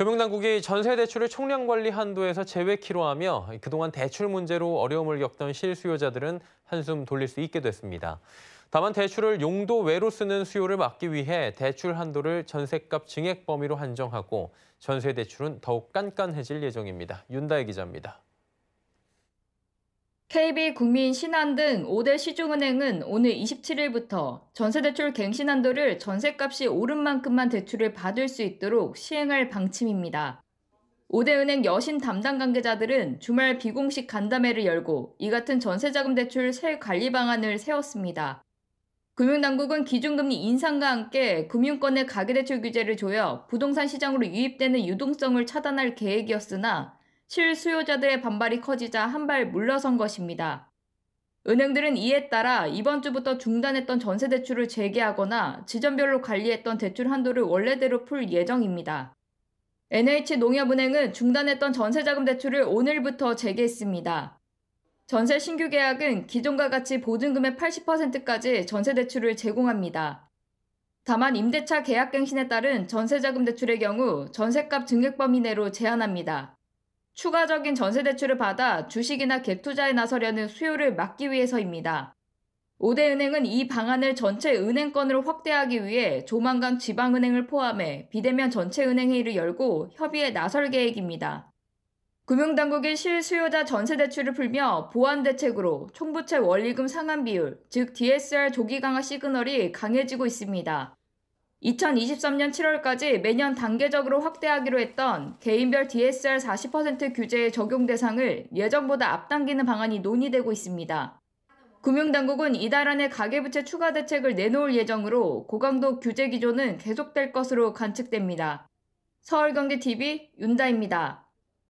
금융당국이 전세 대출을 총량 관리 한도에서 제외키로 하며 그동안 대출 문제로 어려움을 겪던 실수요자들은 한숨 돌릴 수 있게 됐습니다. 다만 대출을 용도 외로 쓰는 수요를 막기 위해 대출 한도를 전세값 증액 범위로 한정하고 전세 대출은 더욱 깐깐해질 예정입니다. 윤다혜 기자입니다. KB 국민신한 등 5대 시중은행은 오늘 27일부터 전세대출 갱신한도를 전세값이 오른 만큼만 대출을 받을 수 있도록 시행할 방침입니다. 5대 은행 여신 담당 관계자들은 주말 비공식 간담회를 열고 이 같은 전세자금 대출 새 관리 방안을 세웠습니다. 금융당국은 기준금리 인상과 함께 금융권의 가계대출 규제를 조여 부동산 시장으로 유입되는 유동성을 차단할 계획이었으나 실수요자들의 반발이 커지자 한 발 물러선 것입니다. 은행들은 이에 따라 이번 주부터 중단했던 전세 대출을 재개하거나 지점별로 관리했던 대출 한도를 원래대로 풀 예정입니다. NH농협은행은 중단했던 전세자금 대출을 오늘부터 재개했습니다. 전세 신규 계약은 기존과 같이 보증금의 80%까지 전세 대출을 제공합니다. 다만 임대차 계약 갱신에 따른 전세자금 대출의 경우 전세값 증액 범위 내로 제한합니다. 추가적인 전세 대출을 받아 주식이나 갭투자에 나서려는 수요를 막기 위해서입니다. 5대 은행은 이 방안을 전체 은행권으로 확대하기 위해 조만간 지방은행을 포함해 비대면 전체 은행회의를 열고 협의에 나설 계획입니다. 금융당국이 실수요자 전세대출을 풀며 보완대책으로 총부채 원리금 상환 비율, 즉 DSR 조기 강화 시그널이 강해지고 있습니다. 2023년 7월까지 매년 단계적으로 확대하기로 했던 개인별 DSR 40% 규제의 적용 대상을 예정보다 앞당기는 방안이 논의되고 있습니다. 금융당국은 이달 안에 가계부채 추가 대책을 내놓을 예정으로 고강도 규제 기조는 계속될 것으로 관측됩니다. 서울경제TV 윤다입니다.